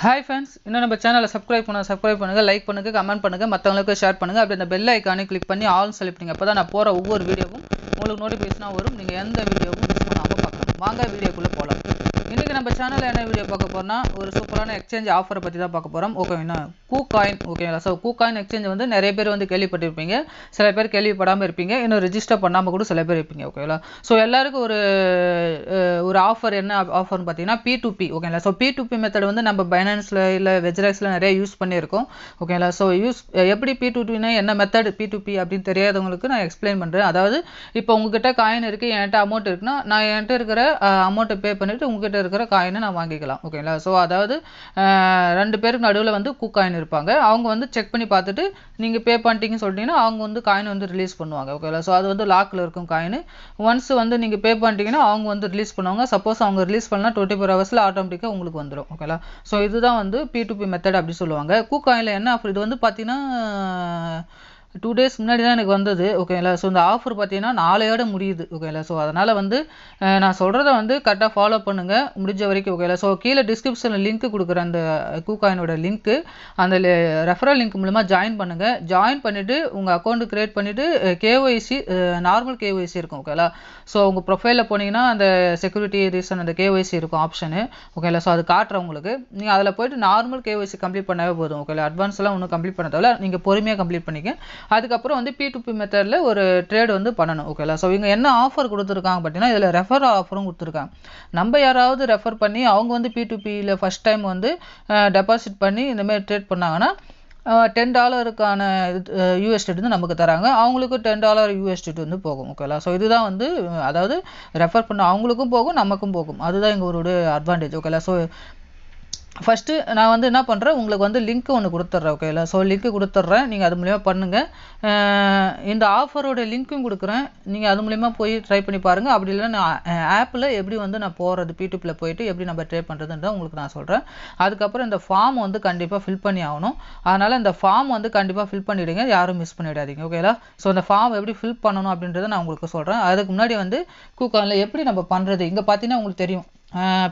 hi friends இன்னும் நம்ம சேனலை சப்ஸ்கிரைப் பண்ண சப்ஸ்கிரைப் பண்ணுங்கள் லைக் பண்ணுங்கள் கமெண்ட் பண்ணுங்கள் மற்றவங்களுக்கு ஷேர் பண்ணுங்கள் அப்படி அந்த பெல் ஐக்கானே கிளிக் பண்ணி ஆல்னு சொல்லிவிடுங்க அப்போ தான் நான் போகிற ஒவ்வொரு வீடியோவும் உங்களுக்கு நோட்டிஃபிகேஷனாக வரும் நீங்கள் எந்த வீடியோவும் மிஸ் பண்ணாமல் பார்க்கலாம் வாங்க வீடியோக்குள்ளே போகலாம் இன்னைக்கு நம்ம சேனலில் என்ன வீடியோ பார்க்க போறோம்னா ஒரு சூப்பரான எக்ஸ்சேஞ்ச் ஆஃபரை பற்றி தான் பார்க்க போகிறோம் ஓகேங்கண்ணா கூ காயின் ஓகேங்களா ஸோ கூ காயின் எக்ஸ்சேஞ்ச் வந்து நிறைய பேர் வந்து கேள்விப்பட்டிருப்பீங்க சில பேர் கேள்விப்படாமல் இருப்பீங்க இன்னும் ரிஜிஸ்டர் பண்ணாமல் கூட சில பேர் இருப்பீங்க ஓகேங்களா ஸோ எல்லாருக்கும் ஒரு ஒரு ஆஃபர் என்ன ஆஃபர்னு பார்த்தீங்கன்னா பி டு பி ஓகேங்களா so P to P method வந்து நம்ம பைனான்ஸில் இல்லை வெஜ்ராக்ஸில் நிறைய யூஸ் பண்ணியிருக்கோம் ஓகேங்களா ஸோ யூஸ் எப்படி பி டு என்ன மெத்தட் பி டு பி அப்படின்னு தெரியாதவங்களுக்கு நான் எக்ஸ்பிளைன் பண்ணுறேன் அதாவது இப்போ உங்ககிட்ட காயின் இருக்குது என்கிட்ட அமௌண்ட் இருக்குன்னா நான் என்கிட்ட இருக்கிற அமௌண்ட்டை பே பண்ணிவிட்டு உங்ககிட்ட கிட்ட இருக்கிற காயினை நான் வாங்கிக்கலாம் ஓகேங்களா ஸோ அதாவது ரெண்டு பேருக்கு நடுவில் வந்து கூ காயின் இருப்பாங்க அவங்க வந்து செக் பண்ணி பார்த்துட்டு நீங்கள் பே பண்ணிட்டீங்கன்னு சொல்லிட்டீங்கன்னா அவங்க வந்து காயின் வந்து ரிலீஸ் பண்ணுவாங்க ஓகேங்களா ஸோ அது வந்து லாக்கில் இருக்கும் காயின் ஒன்ஸ் வந்து நீங்கள் பே பண்ணிட்டீங்கன்னா அவங்க வந்து ரிலீஸ் பண்ணுவாங்க சப்போஸ் அவங்க ரிலீஸ் பண்ணால் டுவெண்ட்டி ஃபோர் ஹவர்ஸில் ஆட்டோமேட்டிக்காக உங்களுக்கு வந்துடும் ஓகேங்களா ஸோ இதுதான் வந்து பி டு பி மெத்தட் அப்படி சொல்லுவாங்க கூ காயினில் என்ன அப்படி இது வந்து பார்த்தீங்கன்னா டூ டேஸ் முன்னாடி தான் எனக்கு வந்தது ஓகேங்களா ஸோ இந்த ஆஃபர் பார்த்தீங்கன்னா நாளையோட முடியுது ஓகேங்களா ஸோ அதனால் வந்து நான் சொல்கிறத வந்து கரெக்டாக ஃபாலோ பண்ணுங்கள் முடிஞ்ச வரைக்கும் ஓகேங்களா ஸோ கீழே டிஸ்கிரிப்ஷனில் லிங்க் கொடுக்குற அந்த கூகாயினோட லிங்க்கு அந்த ரெஃபரல் லிங்க் மூலமாக ஜாயின் பண்ணுங்கள் ஜாயின் பண்ணிவிட்டு உங்கள் அக்கௌண்ட்டு க்ரியேட் பண்ணிவிட்டு கேஒய்சி நார்மல் கேஒய்சி இருக்கும் ஓகேங்களா ஸோ உங்கள் ப்ரொஃபைலில் போனீங்கன்னா அந்த செக்யூரிட்டி ரீசன் அந்த கேஒய்சி இருக்கும் ஆப்ஷனு ஓகேங்களா ஸோ அது காட்டுறேன் உங்களுக்கு நீங்கள் அதில் போய்ட்டு நார்மல் கேஒய்சி கம்ப்ளீட் பண்ணவே போதும் ஓகேங்களா அட்வான்ஸ்லாம் ஒன்றும் கம்ப்ளீட் பண்ண தவிர நீங்கள் பொறுமையாக கம்ப்ளீட் பண்ணிக்க அதுக்கப்புறம் வந்து பி டு பி மெத்தடில் ஒரு ட்ரேடு வந்து பண்ணணும் ஓகேலா ஸோ இவங்க என்ன ஆஃபர் கொடுத்துருக்காங்க பார்த்தீங்கன்னா இதில் ரெஃபர் ஆஃபரும் கொடுத்துருக்காங்க நம்ம யாராவது ரெஃபர் பண்ணி அவங்க வந்து பி டு பியில் ஃபஸ்ட் டைம் வந்து டெபாசிட் பண்ணி இந்தமாரி ட்ரேட் பண்ணாங்கன்னா டென் டாலருக்கான யூஎஸ்டேட் வந்து நமக்கு தராங்க அவங்களுக்கும் டென் டாலர் யூஎஸ்டேட் வந்து போகும் ஓகேலா ஸோ இதுதான் வந்து அதாவது ரெஃபர் பண்ண அவங்களுக்கும் போகும் நமக்கும் போகும் அதுதான் எங்களுடைய அட்வான்டேஜ் ஓகேலா ஸோ ஃபஸ்ட்டு நான் வந்து என்ன பண்ணுறேன் உங்களுக்கு வந்து லிங்க் ஒன்று கொடுத்துட்றேன் ஓகேங்களா ஸோ லிங்க் கொடுத்துட்றேன் நீங்கள் அது மூலிமா பண்ணுங்கள் இந்த ஆஃபரோட லிங்க்கும் கொடுக்குறேன் நீங்கள் அது மூலிமா போய் ட்ரை பண்ணி பாருங்கள் அப்படி இல்லை நான் ஆப்பில் எப்படி வந்து நான் போகிறது பியூடியூப்பில் போயிட்டு எப்படி நம்ம ட்ரை பண்ணுறதுன்றதை உங்களுக்கு நான் சொல்கிறேன் அதுக்கப்புறம் இந்த ஃபார்ம் வந்து கண்டிப்பாக ஃபில் பண்ணி ஆகணும் அதனால் இந்த ஃபார்ம் வந்து கண்டிப்பாக ஃபில் பண்ணிவிடுங்க யாரும் மிஸ் பண்ணிவிடாதீங்க ஓகேங்களா ஸோ அந்த ஃபார்ம் எப்படி ஃபில் பண்ணணும் அப்படின்றத நான் உங்களுக்கு சொல்கிறேன் அதுக்கு முன்னாடி வந்து கூக்கானில் எப்படி நம்ம பண்ணுறது இங்கே பார்த்தீங்கன்னா உங்களுக்கு தெரியும்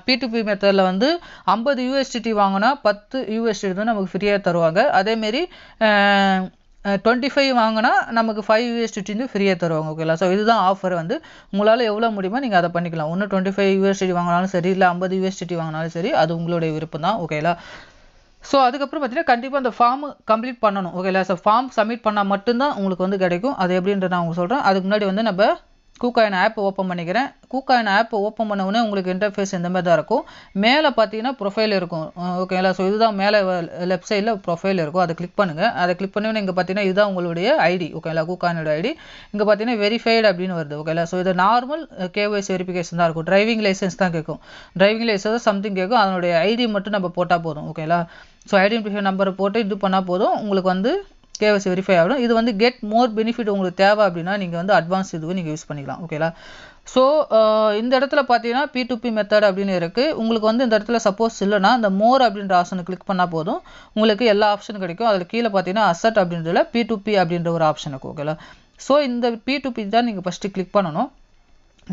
பிடிபி மெத்தடில் வந்து ஐம்பது யூஎஸ்டிடி வாங்கினா பத்து யூஎஸ்டிடி தான் நமக்கு ஃப்ரீயாக தருவாங்க அதேமாரி டுவெண்ட்டி ஃபைவ் வாங்கினா நமக்கு ஃபைவ் யூஎஸ்டிடி வந்து ஃப்ரீயாக தருவாங்க ஓகேங்களா ஸோ இதுதான் ஆஃபர் வந்து உங்களால் எவ்வளோ முடியுமோ நீங்கள் அதை பண்ணிக்கலாம் ஒன்று டுவெண்ட்டி ஃபைவ் யூஎஸ்டிடி வாங்கினாலும் சரி இல்லை ஐம்பது யூஎஸ்டிடி வாங்கினாலும் சரி அது உங்களுடைய விருப்பம் தான் ஓகேங்களா ஸோ அதுக்கப்புறம் பார்த்தீங்கன்னா கண்டிப்பாக அந்த ஃபார்ம் கம்ப்ளீட் பண்ணணும் ஓகேங்களா ஸோ ஃபார்ம் சப்மிட் பண்ணால் மட்டும்தான் உங்களுக்கு வந்து கிடைக்கும் அது எப்படின்ற நான் உங்களுக்கு சொல்கிறேன் அதுக்கு முன்னாடி வந்து நம்ம கூக்காயின் ஆப் ஓப்பன் பண்ணிக்கிறேன் கூக்காயின் ஆப் ஓப்பன் பண்ண உடனே உங்களுக்கு இன்டர்ஃபேஸ் இந்த மாதிரி தான் இருக்கும் மேலே பார்த்தீங்கன்னா ப்ரொஃபைல் இருக்கும் ஓகேங்களா ஸோ இதுதான் மேலே லெஃப்ட் சைடில் ப்ரொஃபைல் இருக்கும் அதை கிளிக் பண்ணுங்கள் அதை கிளிக் பண்ணி இங்கே பார்த்தீங்கன்னா இதுதான் உங்களுடைய ஐடி ஓகேங்களா கூக்காயினோட ஐடி இங்கே பார்த்தீங்கன்னா வெரிஃபைடு அப்படின்னு வருது ஓகேங்களா ஸோ இது நார்மல் கேஒய்சி வெரிஃபிகேஷன் தான் இருக்கும் டிரைவிங் லைசன்ஸ் தான் கேட்கும் டிரைவிங் லைசன்ஸ் சம்திங் கேட்கும் அதனுடைய ஐடி மட்டும் நம்ம போட்டால் போதும் ஓகேங்களா ஸோ ஐடென்டிஃபை நம்பரை போட்டு இது பண்ணால் போதும் உங்களுக்கு வந்து கேஒசி வெரிஃபை ஆகிடும் இது வந்து கெட் மோர் பெனிஃபிட் உங்களுக்கு தேவை அப்படின்னா நீங்கள் வந்து அட்வான்ஸ் இதுவும் நீங்கள் யூஸ் பண்ணிக்கலாம் ஓகேலா ஸோ இந்த இடத்துல பார்த்தீங்கன்னா பி டு பி மெத்தட் அப்படின்னு இருக்குது உங்களுக்கு வந்து இந்த இடத்துல சப்போஸ் இல்லைனா இந்த மோர் அப்படின்ற ஆப்ஷனை கிளிக் பண்ணால் போதும் உங்களுக்கு எல்லா ஆப்ஷனும் கிடைக்கும் அதில் கீழே பார்த்தீங்கன்னா அசட் அப்படின்றதுல பி டு பி அப்படின்ற ஒரு ஆப்ஷனுக்கு ஓகேலா ஸோ இந்த பி டு பி தான் நீங்கள் ஃபஸ்ட்டு கிளிக் பண்ணணும்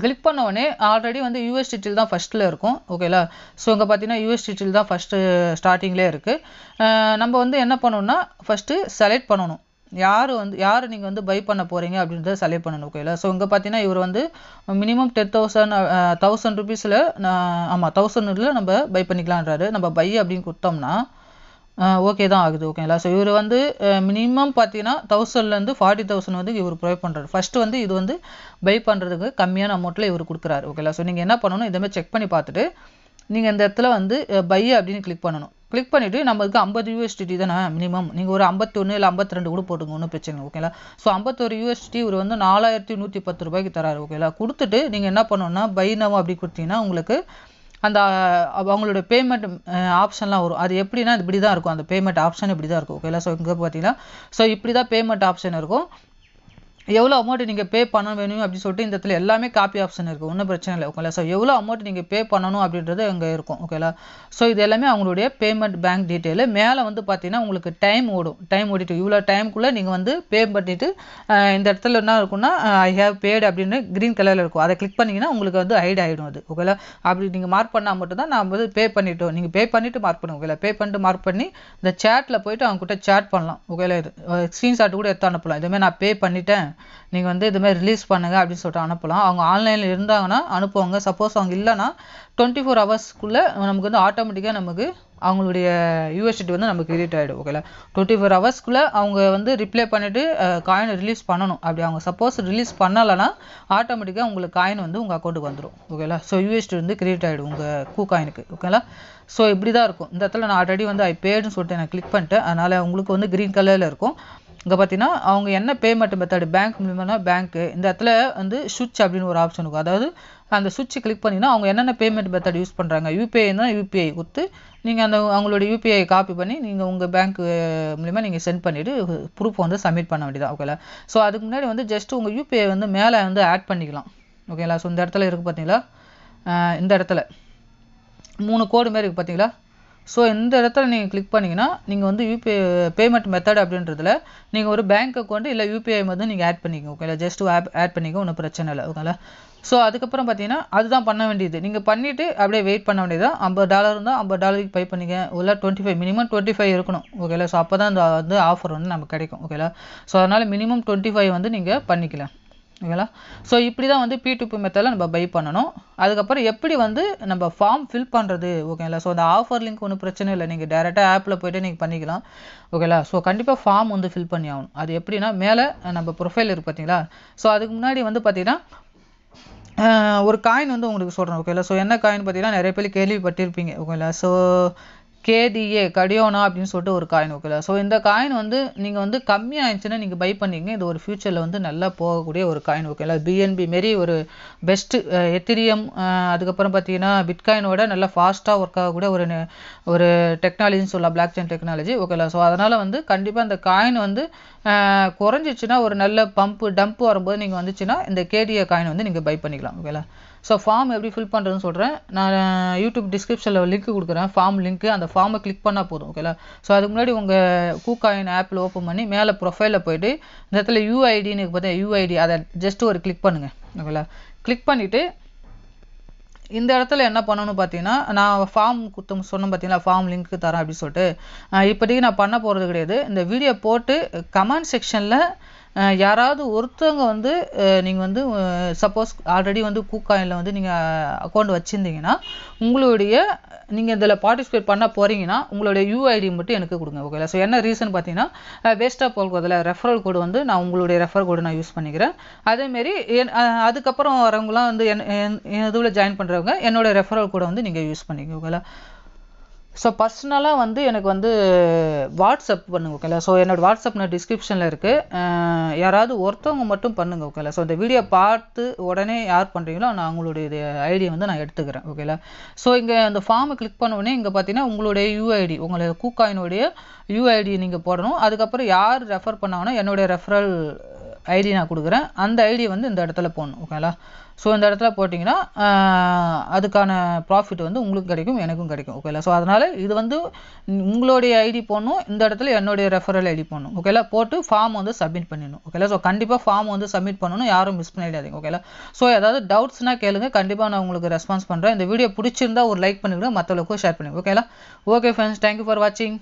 கிளிக் பண்ணோடனே ஆல்ரெடி வந்து யூஎஸ் டிடில் தான் ஃபஸ்ட்டில் இருக்கும் ஓகேலா ஸோ இங்கே பார்த்தீங்கன்னா யூஎஸ் டிடில் தான் ஃபஸ்ட்டு ஸ்டார்டிங்லேயே இருக்குது நம்ம வந்து என்ன பண்ணணும்னா ஃபஸ்ட்டு செலக்ட் பண்ணணும் யார் வந்து யார் நீங்கள் வந்து பை பண்ண போகிறீங்க அப்படின்றத செலக்ட் பண்ணணும் ஓகேங்களா ஸோ இங்கே பார்த்தீங்கன்னா இவர் வந்து மினிமம் டென் தௌசண்ட் தௌசண்ட் ருபீஸில் ஆமாம் தௌசண்ட்ல நம்ம பை பண்ணிக்கலான்றாரு நம்ம பை அப்படின்னு கொடுத்தோம்னா ஓகே தான் ஆகுது ஓகேங்களா ஸோ இவர் வந்து மினிமம் பார்த்தீங்கன்னா தௌசண்ட்லேருந்து ஃபார்ட்டி தௌசண்ட் வந்து இவர் ப்ரொவைட் பண்ணுறாரு ஃபஸ்ட்டு வந்து இது வந்து பை பண்ணுறதுக்கு கம்மியான அமௌண்ட்டில் இவர் கொடுக்குறாரு ஓகேங்களா ஸோ நீங்கள் என்ன பண்ணணும் இதுமாதிரி செக் பண்ணி பார்த்துட்டு நீங்கள் இந்த இடத்துல வந்து பை அப்படின்னு கிளிக் பண்ணணும் கிளிக் பண்ணிவிட்டு நம்மளுக்கு ஐம்பது யூஎஸ்டிடி தானே மினிமம் நீங்கள் ஒரு ஐம்பத்தொன்று இல்லை ஐம்பத்தி ரெண்டு கூட போட்டுங்க ஒன்றும் பிரச்சனை ஓகேங்களா ஸோ ஐம்பத்தொரு யூஎஸ்டி இவர் வந்து நாலாயிரத்தி நூற்றி பத்து ரூபாய்க்கு தராரு ஓகேங்களா கொடுத்துட்டு நீங்கள் என்ன பண்ணணும்னா பை நவம் அப்படி கொடுத்தீங்கன்னா உங்களுக்கு அந்த அவங்களோட பேமெண்ட் ஆப்ஷன்லாம் வரும் அது எப்படின்னா இப்படி தான் இருக்கும் அந்த பேமெண்ட் ஆப்ஷன் இப்படி தான் இருக்கும் ஓகேங்களா ஸோ இங்கே பார்த்தீங்கன்னா ஸோ இப்படி தான் பேமெண்ட் ஆப்ஷன் இருக்கும் எவ்வளோ அமௌண்ட் நீங்கள் பே பண்ண வேணும் அப்படின்னு சொல்லிட்டு இந்த இடத்துல எல்லாமே காப்பி ஆப்ஷன் இருக்குது ஒன்றும் பிரச்சனை இல்லை ஓகேங்களா ஸோ எவ்வளோ அமௌண்ட் நீங்கள் பே பண்ணணும் அப்படின்றது அங்கே இருக்கும் ஓகேங்களா ஸோ இது எல்லாமே அவங்களுடைய பேமெண்ட் பேங்க் டீட்டெயிலு மேலே வந்து பார்த்தீங்கன்னா உங்களுக்கு டைம் ஓடும் டைம் ஓடிட்டு இவ்வளோ டைமுக்குள்ளே நீங்கள் வந்து பே பண்ணிவிட்டு இந்த இடத்துல என்ன இருக்குன்னா ஐ ஹேவ் பேடு அப்படின்னு க்ரீன் கலரில் இருக்கும் அதை கிளிக் பண்ணிங்கன்னா உங்களுக்கு வந்து ஐடு ஆகிடும் அது ஓகேங்களா அப்படி நீங்கள் மார்க் பண்ணால் மட்டும்தான் நான் வந்து பே பண்ணிவிட்டோம் நீங்கள் பே பண்ணிவிட்டு மார்க் பண்ணுவோம் ஓகேங்களா பே பண்ணிட்டு மார்க் பண்ணி இந்த சேட்டில் போயிட்டு அவங்ககிட்ட சேட் பண்ணலாம் ஓகேங்களா இது ஸ்க்ரீன்ஷாட் கூட எடுத்து அனுப்பலாம் இதுமாதிரி நான் பே பண்ணிட்டேன் நீங்கள் வந்து இதுமாதிரி ரிலீஸ் பண்ணுங்க அப்படின்னு சொல்லிட்டு அனுப்பலாம் அவங்க ஆன்லைனில் இருந்தாங்கன்னா அனுப்புவாங்க சப்போஸ் அவங்க இல்லைன்னா டுவெண்ட்டி ஃபோர் ஹவர்ஸ்க்குள்ளே நமக்கு வந்து ஆட்டோமேட்டிக்காக நமக்கு அவங்களுடைய யூஎஸ்டி வந்து நமக்கு கிரியேட் ஆகிடும் ஓகேல டுவெண்ட்டி ஃபோர் ஹவர்ஸ்க்குள்ளே அவங்க வந்து ரிப்ளை பண்ணிவிட்டு காயின் ரிலீஸ் பண்ணணும் அப்படி அவங்க சப்போஸ் ரிலீஸ் பண்ணலைன்னா ஆட்டோமேட்டிக்காக உங்களுக்கு காயின் வந்து உங்கள் அக்கௌண்ட்டுக்கு வந்துடும் ஓகேலா ஸோ யூஎஸ்டி வந்து கிரியேட் ஆகிடும் உங்கள் கூ காயினுக்கு ஓகேலா ஸோ இப்படி தான் இருக்கும் இந்த இடத்துல நான் ஆல்ரெடி வந்து ஐ பேடுன்னு சொல்லிட்டு நான் கிளிக் பண்ணிட்டேன் அதனால் உங்களுக்கு வந்து க்ரீன் கலரில் இருக்கும் இங்கே பார்த்தீங்கன்னா அவங்க என்ன பேமெண்ட் மெத்தடு பேங்க் மூலியமான பேங்க்கு இந்த இடத்துல வந்து சுவிட்ச் அப்படின்னு ஒரு ஆப்ஷன் இருக்கும் அதாவது அந்த சுவிட்ச் கிளிக் பண்ணிங்கன்னா அவங்க என்னென்ன பேமெண்ட் மெத்தட் யூஸ் பண்ணுறாங்க யூபிஐனா யூபிஐ கொடுத்து நீங்கள் அந்த அவங்களோட யூபிஐ காப்பி பண்ணி நீங்கள் உங்கள் பேங்க் மூலிமா நீங்கள் சென்ட் பண்ணிவிட்டு ப்ரூஃப் வந்து சப்மிட் பண்ண வேண்டியதாக ஓகேல ஸோ அதுக்கு முன்னாடி வந்து ஜஸ்ட் உங்கள் யூபிஐ வந்து மேலே வந்து ஆட் பண்ணிக்கலாம் ஓகேங்களா ஸோ இந்த இடத்துல இருக்குது பார்த்தீங்களா இந்த இடத்துல மூணு கோடு மாரி இருக்குது பார்த்தீங்களா ஸோ இந்த இடத்துல நீங்கள் கிளிக் பண்ணிங்கன்னா நீங்கள் வந்து யூபிஐ பேமெண்ட் மெத்தட் அப்படின்றதுல நீங்கள் ஒரு பேங்க் அக்கௌண்ட் இல்லை யூபிஐ வந்து நீங்கள் ஆட் பண்ணிக்கோங்க ஓகே இல்லை ஜஸ்ட் ஆப் ஆட் பண்ணிக்கோ ஒன்றும் பிரச்சனை இல்லை ஓகேங்களா ஸோ அதுக்கப்புறம் பார்த்தீங்கன்னா அதுதான் பண்ண வேண்டியது நீங்கள் பண்ணிவிட்டு அப்படியே வெயிட் பண்ண வேண்டியது ஐம்பது டாலர் இருந்தால் ஐம்பது டாலருக்கு பே பண்ணிக்க இல்லை twenty five minimum twenty five இருக்கணும் ஓகேங்களா ஸோ அப்போ தான் இந்த வந்து ஆஃபர் வந்து நமக்கு கிடைக்கும் ஓகேங்களா ஸோ அதனால் மினிமம் டுவெண்ட்டி ஃபைவ் வந்து நீங்கள் பண்ணிக்கலாம் ஓகேங்களா ஸோ இப்படி தான் வந்து பி டு மெத்தடில் நம்ம பை பண்ணணும் அதுக்கப்புறம் எப்படி வந்து நம்ம ஃபார்ம் ஃபில் பண்ணுறது ஓகேங்களா ஸோ அந்த ஆஃபர் லிங்க் ஒன்றும் பிரச்சனை இல்லை நீங்கள் டேரெக்டாக ஆப்பில் போய்ட்டு நீங்கள் பண்ணிக்கலாம் ஓகேங்களா ஸோ கண்டிப்பாக ஃபார்ம் வந்து ஃபில் பண்ணி ஆகணும் அது எப்படின்னா மேலே நம்ம ப்ரொஃபைல் இருக்குது பார்த்தீங்களா ஸோ அதுக்கு முன்னாடி வந்து பார்த்தீங்கன்னா ஒரு காயின் வந்து உங்களுக்கு சொல்கிறேன் ஓகேங்களா ஸோ என்ன காயின் பார்த்தீங்கன்னா நிறைய பேர் கேள்விப்பட்டிருப்பீங்க ஓகேங்களா ஸோ கேடிஏ கடியோனா அப்படின்னு சொல்லிட்டு ஒரு காயின் ஓகேலா ஸோ இந்த காயின் வந்து நீங்கள் வந்து கம்மியாகிடுச்சுன்னா நீங்கள் பை பண்ணிங்க இது ஒரு ஃபியூச்சரில் வந்து நல்லா போகக்கூடிய ஒரு காயின் ஓகேலா பிஎன்பி மாரி ஒரு பெஸ்ட்டு எத்திரியம் அதுக்கப்புறம் பார்த்தீங்கன்னா பிட்காயினோட நல்லா ஃபாஸ்ட்டாக ஒர்க் ஆகக்கூடிய ஒரு ஒரு டெக்னாலஜின்னு சொல்லலாம் பிளாக் செயின் டெக்னாலஜி ஓகேல ஸோ அதனால் வந்து கண்டிப்பாக அந்த காயின் வந்து குறைஞ்சிச்சுனா ஒரு நல்ல பம்ப்பு டம்ப் வரும்போது நீங்கள் வந்துச்சுன்னா இந்த கேடிஏ காயின் வந்து நீங்கள் பை பண்ணிக்கலாம் ஓகேங்களா ஸோ ஃபார்ம் எப்படி ஃபில் பண்ணுறதுன்னு சொல்கிறேன் நான் யூடியூப் டிஸ்கிரிப்ஷனில் லிங்க் கொடுக்குறேன் ஃபார்ம் லிங்க் அந்த ஃபார்மை கிளிக் பண்ணால் போதும் ஓகேலா ஸோ அதுக்கு முன்னாடி உங்கள் காயின் ஆப்பில் ஓப்பன் பண்ணி மேலே ப்ரொஃபைலில் போயிட்டு இந்த இடத்துல யூஐடின்னு பார்த்தா யூஐடி அதை ஜஸ்ட்டு ஒரு கிளிக் பண்ணுங்கள் ஓகேலா கிளிக் பண்ணிவிட்டு இந்த இடத்துல என்ன பண்ணணும் பார்த்தீங்கன்னா நான் ஃபார்ம் கொடுத்து சொன்னேன் பார்த்தீங்களா ஃபார்ம் லிங்க்கு தரேன் அப்படின்னு சொல்லிட்டு இப்போதைக்கு நான் பண்ண போகிறது கிடையாது இந்த வீடியோ போட்டு கமெண்ட் செக்ஷனில் யாராவது ஒருத்தவங்க வந்து நீங்கள் வந்து சப்போஸ் ஆல்ரெடி வந்து கூக்காயில் வந்து நீங்கள் அக்கௌண்ட் வச்சுருந்தீங்கன்னா உங்களுடைய நீங்கள் இதில் பார்ட்டிசிபேட் பண்ண போகிறீங்கன்னா உங்களுடைய யூஐடி மட்டும் எனக்கு கொடுங்க ஓகேங்களா ஸோ என்ன ரீசன் பார்த்தீங்கன்னா வேஸ்ட்டாக போகிறதுல ரெஃபரல் கோடு வந்து நான் உங்களுடைய ரெஃபரல் கோடு நான் யூஸ் பண்ணிக்கிறேன் அதேமாரி என் அதுக்கப்புறம் வரவங்களாம் வந்து என் இதுவில் ஜாயின் பண்ணுறவங்க என்னோடய ரெஃபரல் கோடை வந்து நீங்கள் யூஸ் பண்ணிக்கோங்களா ஸோ பர்சனலாக வந்து எனக்கு வந்து வாட்ஸ்அப் பண்ணுங்க ஓகேங்களா ஸோ என்னோடய வாட்ஸ்அப் நான் டிஸ்கிரிப்ஷனில் இருக்குது யாராவது ஒருத்தவங்க மட்டும் பண்ணுங்கள் ஓகேங்களா ஸோ இந்த வீடியோ பார்த்து உடனே யார் பண்ணுறீங்களோ நான் அவங்களுடைய இது ஐடியை வந்து நான் எடுத்துக்கிறேன் ஓகேல ஸோ இங்கே அந்த ஃபார்மை கிளிக் பண்ணோடனே இங்கே பார்த்தீங்கன்னா உங்களுடைய யூஐடி உங்களுடைய கூக்காயினுடைய யூஐடி நீங்கள் போடணும் அதுக்கப்புறம் யார் ரெஃபர் பண்ணாங்கன்னா என்னுடைய ரெஃபரல் ஐடி நான் கொடுக்குறேன் அந்த ஐடி வந்து இந்த இடத்துல போடணும் ஓகேங்களா ஸோ இந்த இடத்துல போட்டிங்கன்னா அதுக்கான ப்ராஃபிட் வந்து உங்களுக்கு கிடைக்கும் எனக்கும் கிடைக்கும் ஓகேங்களா ஸோ அதனால் இது வந்து உங்களுடைய ஐடி போடணும் இந்த இடத்துல என்னுடைய ரெஃபரல் ஐடி போடணும் ஓகேங்களா போட்டு ஃபார்ம் வந்து சப்மிட் பண்ணிடணும் ஓகேங்களா ஸோ கண்டிப்பாக ஃபார்ம் வந்து சப்மிட் பண்ணணும் யாரும் மிஸ் பண்ணிடாதீங்க ஓகேங்களா ஸோ ஏதாவது டவுட்ஸ்னால் கேளுங்க கண்டிப்பாக நான் உங்களுக்கு ரெஸ்பான்ஸ் பண்ணுறேன் இந்த வீடியோ பிடிச்சிருந்தா ஒரு லைக் பண்ணிவிடுங்க மற்றவங்களுக்கும் ஷேர் பண்ணுங்கள் ஓகேங்களா ஓகே ஃப்ரெண்ட்ஸ் தேங்க்யூ ஃபார் வாட்சிங்